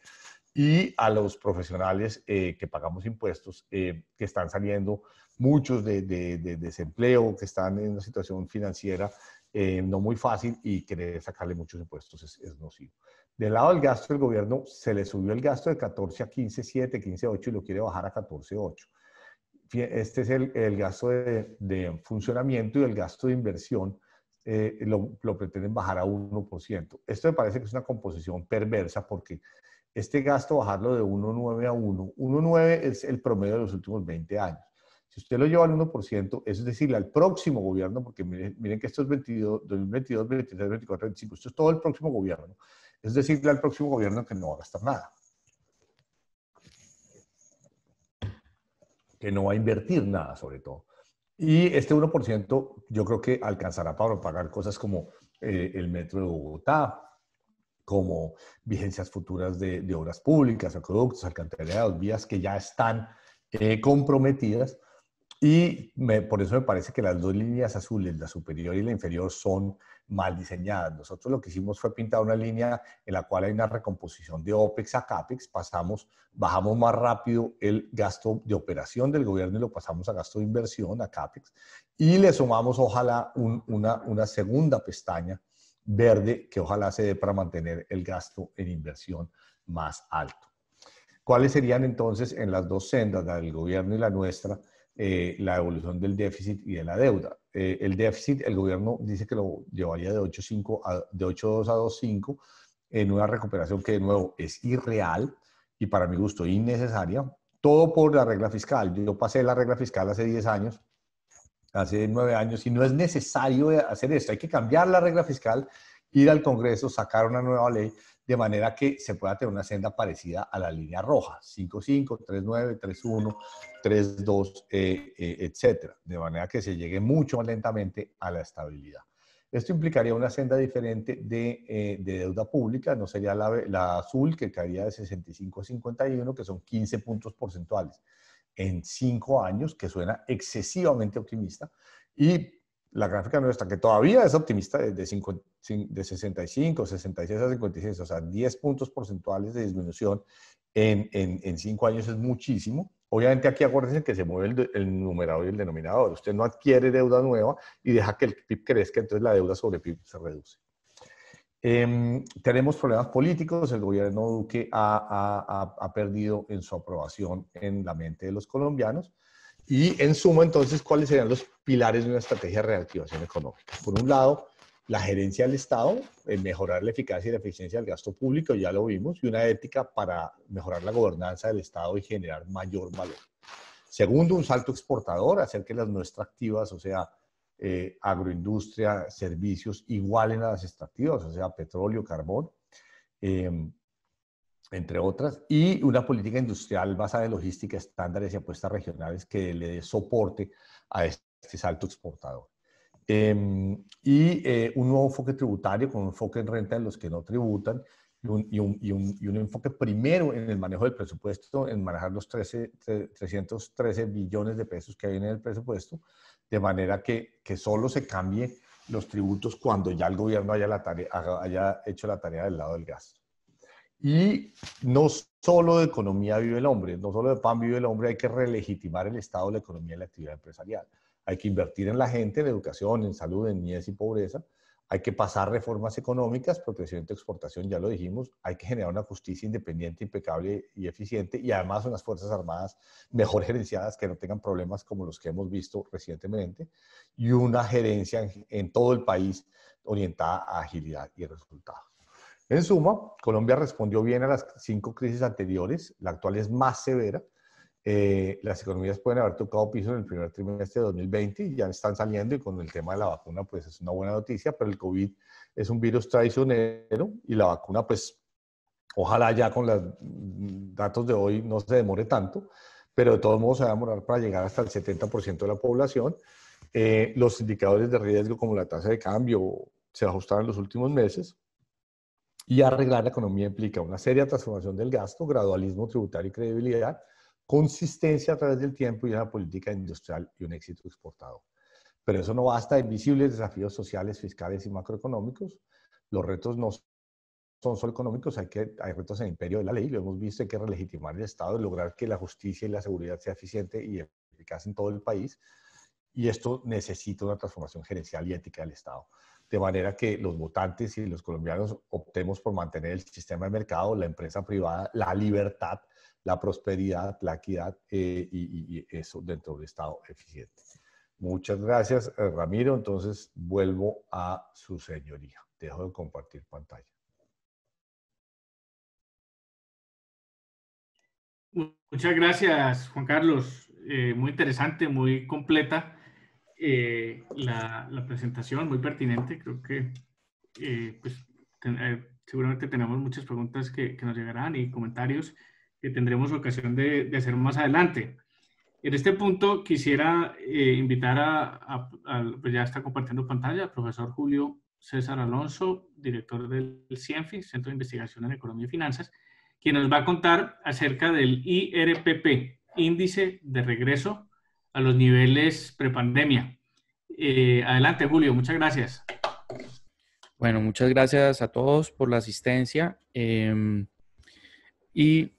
y a los profesionales eh, que pagamos impuestos, eh, que están saliendo muchos de, desempleo, que están en una situación financiera eh, no muy fácil y querer sacarle muchos impuestos es, nocivo. Del lado del gasto del gobierno, se le subió el gasto de 14 a 15, 7, 15, 8 y lo quiere bajar a 14, 8. Este es el, el gasto de, funcionamiento y el gasto de inversión lo, lo pretenden bajar a 1%. Esto me parece que es una composición perversa porque este gasto bajarlo de 1,9 a 1. 1,9 es el promedio de los últimos 20 años. Si usted lo lleva al 1%, es decirle al próximo gobierno, porque miren, que esto es 2022, 2023, 2024, 2025, esto es todo el próximo gobierno. Es decirle al próximo gobierno que no va a gastar nada. Que no va a invertir nada, sobre todo. Y este 1% yo creo que alcanzará para pagar cosas como eh, el metro de Bogotá, como vigencias futuras de, obras públicas, productos alcantarillados, vías que ya están eh, comprometidas. Y por eso me parece que las dos líneas azules, la superior y la inferior, son mal diseñadas. Nosotros lo que hicimos fue pintar una línea en la cual hay una recomposición de OPEX a CAPEX, pasamos, bajamos más rápido el gasto de operación del gobierno y lo pasamos a gasto de inversión, a CAPEX, y le sumamos ojalá una segunda pestaña verde que ojalá se dé para mantener el gasto en inversión más alto. ¿Cuáles serían entonces en las dos sendas, la del gobierno y la nuestra, eh, la evolución del déficit y de la deuda? Eh, el déficit, el gobierno dice que lo llevaría de 8.2 a 2.5 en una recuperación que de nuevo es irreal y para mi gusto innecesaria, todo por la regla fiscal. Yo pasé la regla fiscal hace 10 años hace nueve años y no es necesario eh, hacer esto. Hay que cambiar la regla fiscal, ir al Congreso, sacar una nueva ley de manera que se pueda tener una senda parecida a la línea roja, 5.5, 3.9, 3.1, 3.2, eh, eh etcétera, de manera que se llegue mucho más lentamente a la estabilidad. Esto implicaría una senda diferente de, eh, de deuda pública, no sería la, la, azul, que caería de 65 a 51, que son 15 puntos porcentuales, en cinco años, que suena excesivamente optimista, y la gráfica nuestra, que todavía es optimista, de, de 65, 66 a 56, o sea, 10 puntos porcentuales de disminución en, en, cinco años es muchísimo. Obviamente aquí acuérdense que se mueve el, el, numerador y el denominador. Usted no adquiere deuda nueva y deja que el PIB crezca, entonces la deuda sobre PIB se reduce. Em, tenemos problemas políticos, el gobierno Duque ha, perdido en su aprobación en la mente de los colombianos. Y en suma, entonces, ¿cuáles serían los pilares de una estrategia de reactivación económica? Por un lado, la gerencia del Estado, mejorar la eficacia y la eficiencia del gasto público, ya lo vimos, y una ética para mejorar la gobernanza del Estado y generar mayor valor. Segundo, un salto exportador, hacer que las nuestras activas, o sea, eh, agroindustria, servicios, igual a las extractivas, o sea, petróleo, carbón, em, entre otras, y una política industrial basada en logística, estándares y apuestas regionales que le dé soporte a este salto exportador. Em, y eh, un nuevo enfoque tributario con un enfoque en renta de los que no tributan, y un, un, un, enfoque primero en el manejo del presupuesto, en manejar los 13, 313 billones de pesos que hay en el presupuesto, de manera que, que solo se cambie los tributos cuando ya el gobierno haya, la haya hecho la tarea del lado del gasto. Y no solo de economía vive el hombre, no solo de pan vive el hombre, hay que relegitimar el Estado, la economía y la actividad empresarial. Hay que invertir en la gente, en educación, en salud, en niñez y pobreza, hay que pasar reformas económicas, protección de exportación, ya lo dijimos, hay que generar una justicia independiente, impecable y eficiente y además unas Fuerzas Armadas mejor gerenciadas que no tengan problemas como los que hemos visto recientemente y una gerencia en, todo el país orientada a agilidad y resultados. En suma, Colombia respondió bien a las cinco crisis anteriores, la actual es más severa, eh, las economías pueden haber tocado piso en el primer trimestre de 2020 y ya están saliendo y con el tema de la vacuna pues es una buena noticia, pero el COVID es un virus traicionero y la vacuna pues ojalá ya con los mm, datos de hoy no se demore tanto, pero de todos modos se va a demorar para llegar hasta el 70% de la población. Eh, los indicadores de riesgo como la tasa de cambio se ajustaron en los últimos meses y arreglar la economía implica una seria transformación del gasto, gradualismo tributario y credibilidad consistencia a través del tiempo y una política industrial y un éxito exportado. Pero eso no basta de visibles desafíos sociales, fiscales y macroeconómicos. Los retos no son solo económicos, hay, que, hay retos en imperio de la ley, lo hemos visto, hay que relegitimar el Estado, lograr que la justicia y la seguridad sea eficiente y eficaz en todo el país. Y esto necesita una transformación gerencial y ética del Estado. De manera que los votantes y los colombianos optemos por mantener el sistema de mercado, la empresa privada, la libertad la prosperidad, la equidad eh, y, eso dentro del Estado eficiente. Muchas gracias, eh, Ramiro. Entonces vuelvo a su señoría. Dejo de compartir pantalla. Muchas gracias, Juan Carlos. Eh, muy interesante, muy completa la, presentación, muy pertinente. Creo que pues, seguramente tenemos muchas preguntas que, que nos llegarán y comentarios que tendremos ocasión de, hacer más adelante. En este punto quisiera eh, invitar a, pues ya está compartiendo pantalla, profesor Julio César Alonso, director del CIENFI, Centro de Investigación en Economía y Finanzas, quien nos va a contar acerca del IRPP, Índice de Regreso a los Niveles Prepandemia. Eh, adelante, Julio, muchas gracias. Bueno, muchas gracias a todos por la asistencia. Em, y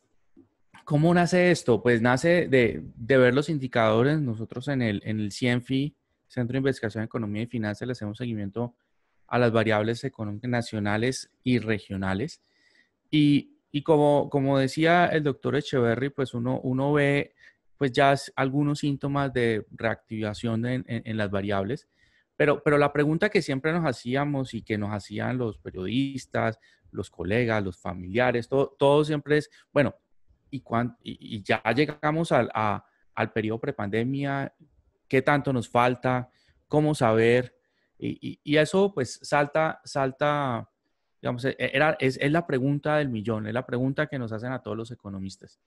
¿Cómo nace esto? Pues nace de, ver los indicadores. Nosotros en el, en el CIENFI, Centro de Investigación de Economía y Finanzas, le hacemos seguimiento a las variables económicas nacionales y regionales. Y, como, como decía el doctor Echeverry, pues uno, uno ve pues ya algunos síntomas de reactivación en, en las variables. Pero, pero, la pregunta que siempre nos hacíamos y que nos hacían los periodistas, los colegas, los familiares, todo, todo siempre es, bueno, y, y, ya llegamos al, a, al periodo prepandemia, qué tanto nos falta, cómo saber. Y, eso pues salta, salta, digamos, e, e, era, es, es, la pregunta del millón, es la pregunta que nos hacen a todos los economistas.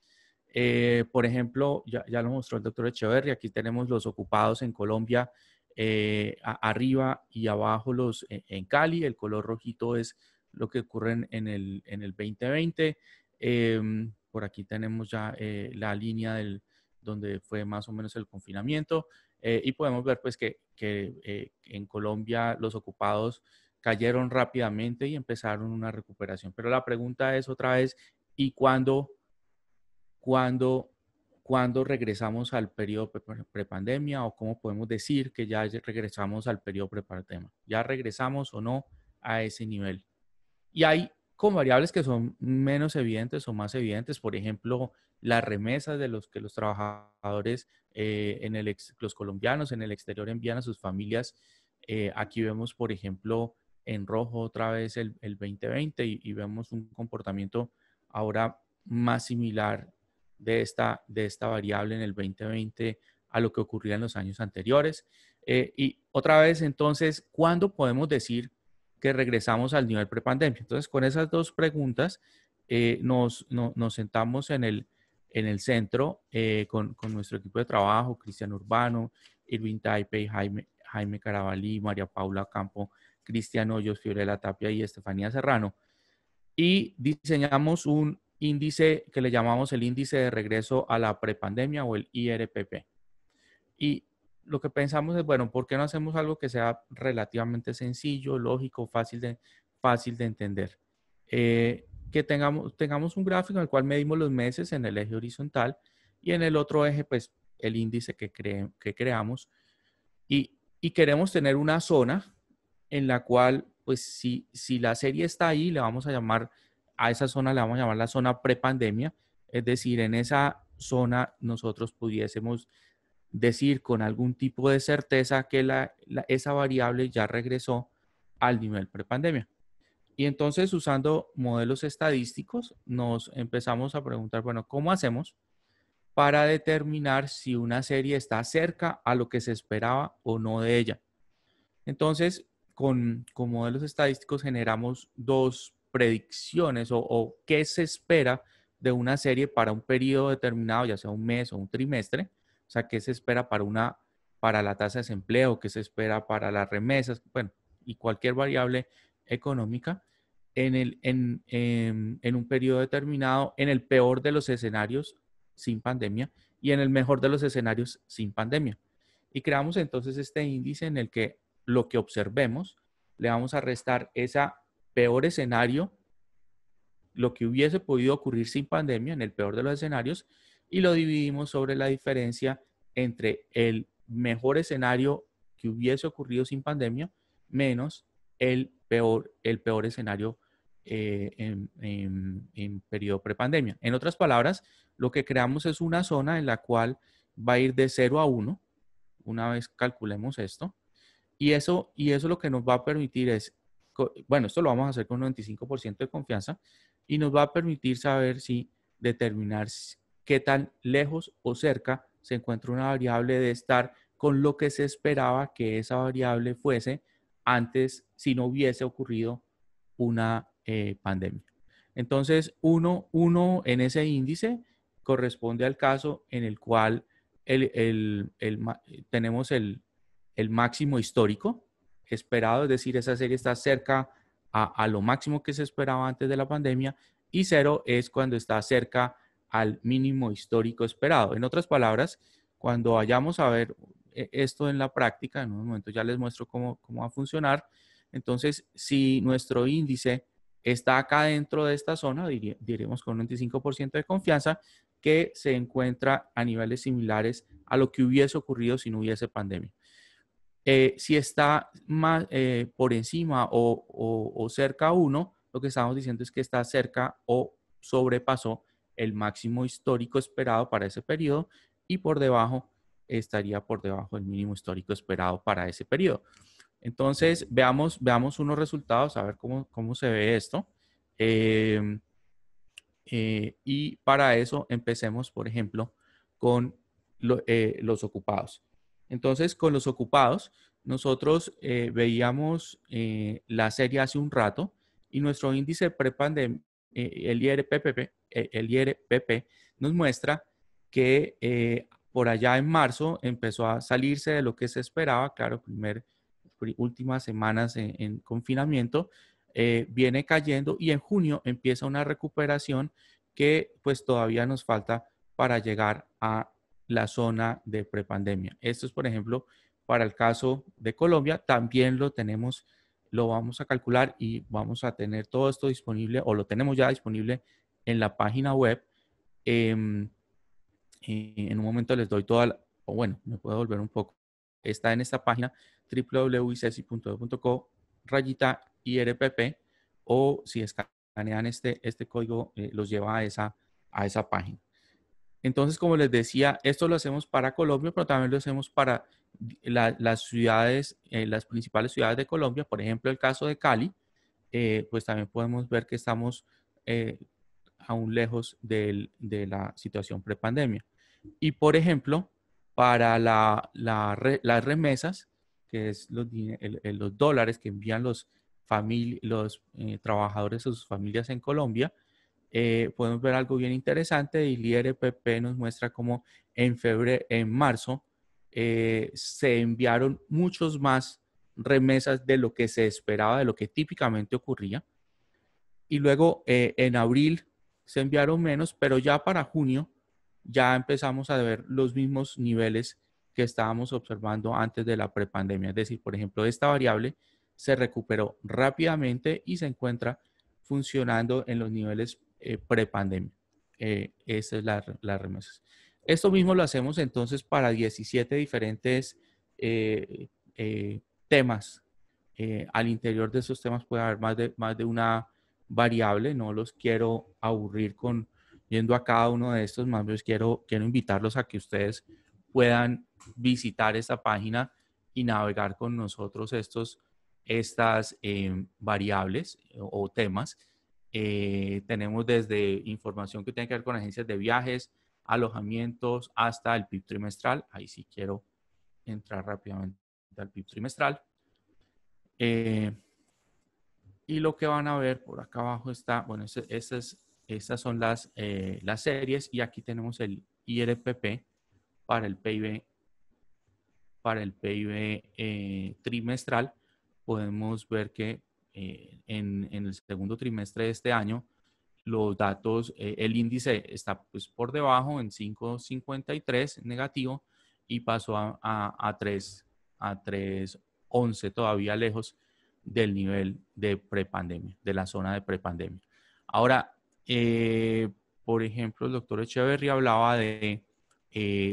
Eh, por ejemplo, ya, ya, lo mostró el doctor Echeverri, aquí tenemos los ocupados en Colombia, eh, arriba y abajo los e, en, Cali, el color rojito es lo que ocurre en, el, en el 2020. Por aquí tenemos ya eh, la línea del, donde fue más o menos el confinamiento eh, y podemos ver pues que, eh, en Colombia los ocupados cayeron rápidamente y empezaron una recuperación. Pero la pregunta es otra vez, ¿y cuándo, cuándo, cuándo regresamos al periodo prepandemia o cómo podemos decir que ya regresamos al periodo prepandemia? ¿Ya regresamos o no a ese nivel? Y hay con variables que son menos evidentes o más evidentes, por ejemplo, las remesas de los que los trabajadores eh, en el los colombianos en el exterior envían a sus familias. Eh, aquí vemos, por ejemplo, en rojo otra vez el, 2020 y, vemos un comportamiento ahora más similar de esta, de esta variable en el 2020 a lo que ocurría en los años anteriores. Eh, y otra vez, entonces, ¿cuándo podemos decir que regresamos al nivel prepandemia. Entonces, con esas dos preguntas eh, nos, nos, sentamos en el, en el centro eh, con, con, nuestro equipo de trabajo, Cristian Urbano, Irving Taipei, Jaime, Jaime Carabalí, María Paula Campo, Cristian Hoyos, Fiorella Tapia y Estefanía Serrano. Y diseñamos un índice que le llamamos el índice de regreso a la prepandemia o el IRPP. Y lo que pensamos es, bueno, ¿por qué no hacemos algo que sea relativamente sencillo, lógico, fácil de, fácil de entender? Eh, que tengamos, tengamos un gráfico en el cual medimos los meses en el eje horizontal y en el otro eje, pues, el índice que, que creamos. Y, y, queremos tener una zona en la cual, pues, si, si la serie está ahí, le vamos a llamar, a esa zona le vamos a llamar la zona prepandemia, es decir, en esa zona nosotros pudiésemos decir con algún tipo de certeza que esa variable ya regresó al nivel prepandemia. Y entonces usando modelos estadísticos nos empezamos a preguntar, bueno, ¿cómo hacemos para determinar si una serie está cerca a lo que se esperaba o no de ella? Entonces, con, modelos estadísticos generamos dos predicciones o, o qué se espera de una serie para un periodo determinado, ya sea un mes o un trimestre, o sea, ¿qué se espera para, una, para la tasa de desempleo? ¿Qué se espera para las remesas? Bueno, y cualquier variable económica en, el, en, en, em, en un periodo determinado, en el peor de los escenarios sin pandemia y en el mejor de los escenarios sin pandemia. Y creamos entonces este índice en el que lo que observemos le vamos a restar ese peor escenario, lo que hubiese podido ocurrir sin pandemia en el peor de los escenarios, y lo dividimos sobre la diferencia entre el mejor escenario que hubiese ocurrido sin pandemia menos el peor, el peor escenario eh, en, en, periodo prepandemia. En otras palabras, lo que creamos es una zona en la cual va a ir de 0 a 1, una vez calculemos esto, y eso, y eso lo que nos va a permitir es, bueno, esto lo vamos a hacer con 95% de confianza, y nos va a permitir saber si determinar qué tan lejos o cerca se encuentra una variable de estar con lo que se esperaba que esa variable fuese antes si no hubiese ocurrido una eh, pandemia. Entonces, 1, en ese índice corresponde al caso en el cual el, el, el, tenemos el, máximo histórico esperado, es decir, esa serie está cerca a, lo máximo que se esperaba antes de la pandemia, y cero es cuando está cerca al mínimo histórico esperado. En otras palabras, cuando vayamos a ver eh, esto en la práctica, en un momento ya les muestro cómo, cómo va a funcionar, entonces si nuestro índice está acá dentro de esta zona, diremos con un 95% de confianza, que se encuentra a niveles similares a lo que hubiese ocurrido si no hubiese pandemia. Eh, si está más eh, por encima o, cerca a uno, lo que estamos diciendo es que está cerca o sobrepasó el máximo histórico esperado para ese periodo y por debajo estaría por debajo el mínimo histórico esperado para ese periodo. Entonces, veamos, veamos unos resultados, a ver cómo, se ve esto. Em, eh, y para eso empecemos, por ejemplo, con eh, los ocupados. Entonces, con los ocupados, nosotros eh, veíamos la serie hace un rato y nuestro índice prepandemia eh, el IRPP, eh, el nos muestra que eh, por allá en marzo empezó a salirse de lo que se esperaba, claro, primer, últimas semanas en, confinamiento, viene cayendo y en junio empieza una recuperación que pues todavía nos falta para llegar a la zona de prepandemia. Esto es, por ejemplo, para el caso de Colombia, también lo tenemos lo vamos a calcular y vamos a tener todo esto disponible o lo tenemos ya disponible en la página web. Em, eh, en un momento les doy toda la, o bueno, me puedo volver un poco. Está en esta página www.icesi.edu.co rayita IRPP o si escanean este, este código eh, los lleva a esa, a esa página. Entonces, como les decía, esto lo hacemos para Colombia, pero también lo hacemos para las ciudades, eh, las principales ciudades de Colombia. Por ejemplo, el caso de Cali, eh, pues también podemos ver que estamos eh, aún lejos de la situación prepandemia. Y, por ejemplo, para las remesas, que es los, dólares que envían los, los trabajadores a sus familias en Colombia, eh, podemos ver algo bien interesante y IRPP nos muestra cómo en febrero, en marzo, eh, se enviaron muchos más remesas de lo que se esperaba, de lo que típicamente ocurría. Y luego eh, en abril se enviaron menos, pero ya para junio ya empezamos a ver los mismos niveles que estábamos observando antes de la prepandemia. Es decir, por ejemplo, esta variable se recuperó rápidamente y se encuentra funcionando en los niveles eh, prepandemia. Eh, esa es la, la remesas. Esto mismo lo hacemos entonces para 17 diferentes eh, eh, temas. Eh, al interior de esos temas puede haber más de, más de una variable. No los quiero aburrir con yendo a cada uno de estos, más bien quiero, quiero invitarlos a que ustedes puedan visitar esta página y navegar con nosotros estos, estas em, variables o temas eh, tenemos desde información que tiene que ver con agencias de viajes, alojamientos, hasta el PIB trimestral. Ahí sí quiero entrar rápidamente al PIB trimestral. Eh, y lo que van a ver por acá abajo está, bueno, esas, esas son las, eh, las series y aquí tenemos el IRPP para el PIB, para el PIB trimestral. Podemos ver que eh, en, el segundo trimestre de este año, los datos, eh, el índice está pues, por debajo en 5.53 negativo y pasó a, a, a 3, 3.11 todavía lejos del nivel de prepandemia, de la zona de prepandemia. Ahora, eh, por ejemplo, el doctor Echeverry hablaba de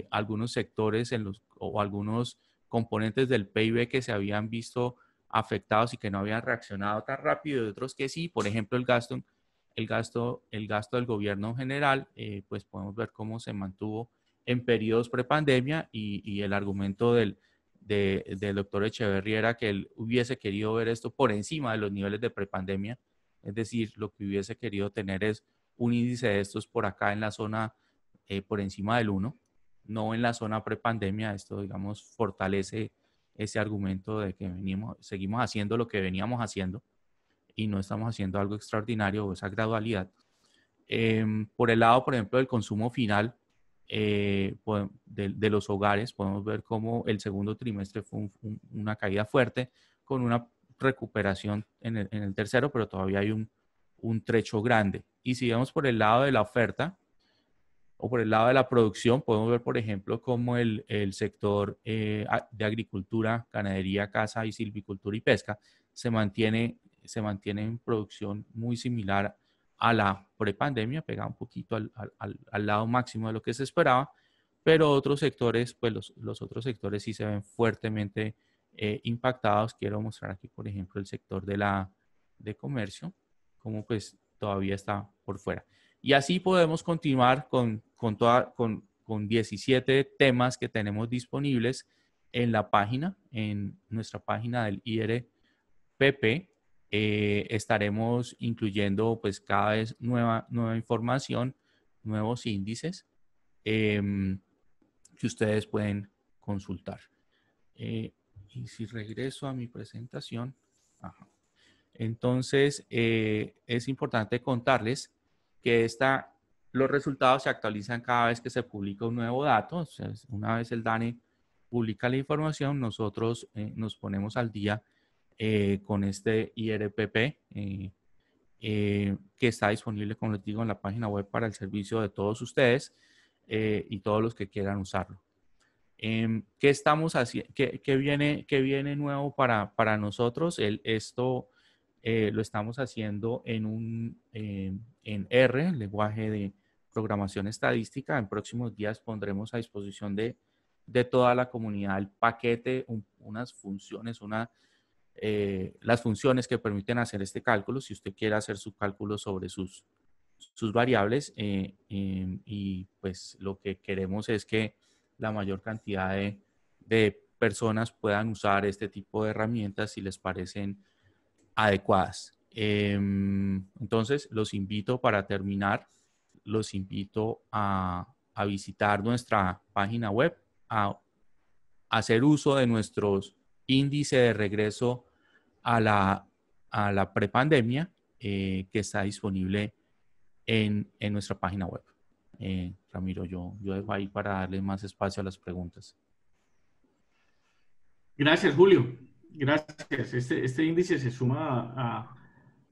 algunos sectores en los, o algunos componentes del PIB que se habían visto afectados y que no habían reaccionado tan rápido y otros que sí. Por ejemplo, el gasto, el gasto, el gasto del gobierno en general, eh, pues podemos ver cómo se mantuvo en periodos prepandemia y, y el argumento del, del doctor Echeverría era que él hubiese querido ver esto por encima de los niveles de prepandemia. Es decir, lo que hubiese querido tener es un índice de estos por acá en la zona eh, por encima del 1, no en la zona prepandemia. Esto, digamos, fortalece ese argumento de que venimos, seguimos haciendo lo que veníamos haciendo y no estamos haciendo algo extraordinario o esa gradualidad. Em, por el lado, por ejemplo, del consumo final eh, de, los hogares, podemos ver cómo el segundo trimestre fue una caída fuerte con una recuperación en el, tercero, pero todavía hay un trecho grande. Y si vemos por el lado de la oferta, o por el lado de la producción, podemos ver, por ejemplo, cómo el, el sector eh, de agricultura, ganadería, caza y silvicultura y pesca se mantiene, se mantiene en producción muy similar a la prepandemia, pegada un poquito al, al, al, lado máximo de lo que se esperaba, pero otros sectores, pues los, los otros sectores sí se ven fuertemente eh, impactados. Quiero mostrar aquí, por ejemplo, el sector de, la, de comercio, como pues todavía está por fuera. Y así podemos continuar con, toda, con, 17 temas que tenemos disponibles en la página, en nuestra página del IRPP. Eh, estaremos incluyendo pues cada vez nueva, nueva información, nuevos índices em, que ustedes pueden consultar. Eh, y si regreso a mi presentación, entonces eh, es importante contarles que esta, los resultados se actualizan cada vez que se publica un nuevo dato. una vez el DANE publica la información, nosotros eh, nos ponemos al día eh, con este IRPP eh, que está disponible, como les digo, en la página web para el servicio de todos ustedes y todos los que quieran usarlo. Em, ¿Qué estamos así ¿Qué, ¿Qué, viene, qué viene nuevo para, para nosotros? El, esto eh, lo estamos haciendo en, un, eh, en R, lenguaje de programación estadística. En próximos días pondremos a disposición de, toda la comunidad el paquete, unas funciones, una, eh, las funciones que permiten hacer este cálculo, si usted quiere hacer su cálculo sobre sus, sus variables. Em, y pues lo que queremos es que la mayor cantidad de, de personas puedan usar este tipo de herramientas si les parecen adecuadas. Em, entonces, los invito para terminar, los invito a, visitar nuestra página web, a hacer uso de nuestros índice de regreso a la, a la prepandemia eh, que está disponible en, nuestra página web. Eh, Ramiro, yo, yo dejo ahí para darle más espacio a las preguntas. Gracias, Julio. Gracias. Este, este, índice se suma a,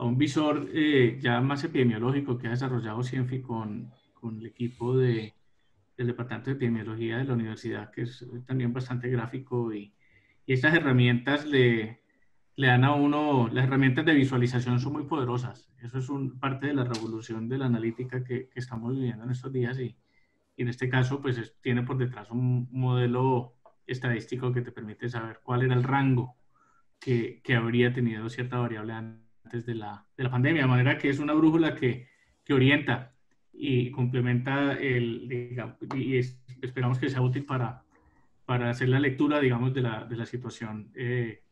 un visor eh, ya más epidemiológico que ha desarrollado Cienfi con, con el equipo de, del Departamento de Epidemiología de la Universidad, que es también bastante gráfico y, estas herramientas le, le dan a uno, las herramientas de visualización son muy poderosas. Eso es un, parte de la revolución de la analítica que, estamos viviendo en estos días y, en este caso pues tiene por detrás un modelo estadístico que te permite saber cuál era el rango que, habría tenido cierta variable antes de la, pandemia, de manera que es una brújula que, orienta y complementa el, digamos, y esperamos que sea útil para, para hacer la lectura, digamos, de la, situación eh,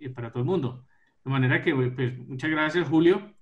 eh, para todo el mundo. De manera que, pues, muchas gracias, Julio.